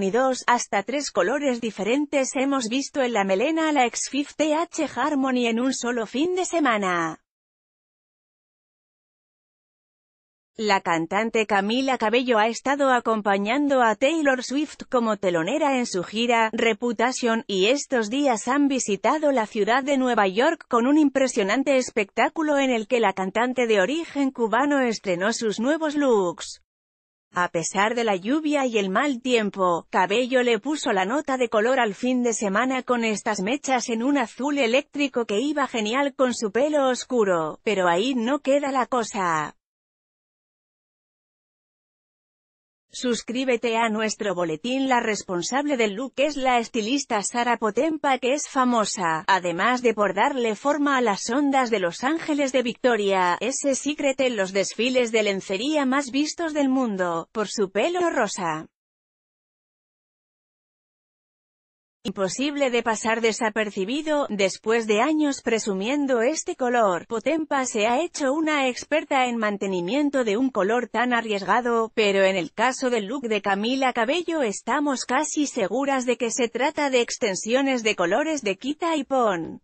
y dos, hasta tres colores diferentes hemos visto en la melena a la X5TH Harmony en un solo fin de semana. La cantante Camila Cabello ha estado acompañando a Taylor Swift como telonera en su gira, Reputation, y estos días han visitado la ciudad de Nueva York con un impresionante espectáculo en el que la cantante de origen cubano estrenó sus nuevos looks. A pesar de la lluvia y el mal tiempo, Cabello le puso la nota de color al fin de semana con estas mechas en un azul eléctrico que iba genial con su pelo oscuro, pero ahí no queda la cosa. Suscríbete a nuestro boletín La responsable del look es la estilista Sara Potempa que es famosa, además de por darle forma a las ondas de Los Ángeles de Victoria, ese secret en los desfiles de lencería más vistos del mundo, por su pelo rosa. Imposible de pasar desapercibido, después de años presumiendo este color, Potempa se ha hecho una experta en mantenimiento de un color tan arriesgado, pero en el caso del look de Camila Cabello estamos casi seguras de que se trata de extensiones de colores de quita y pon.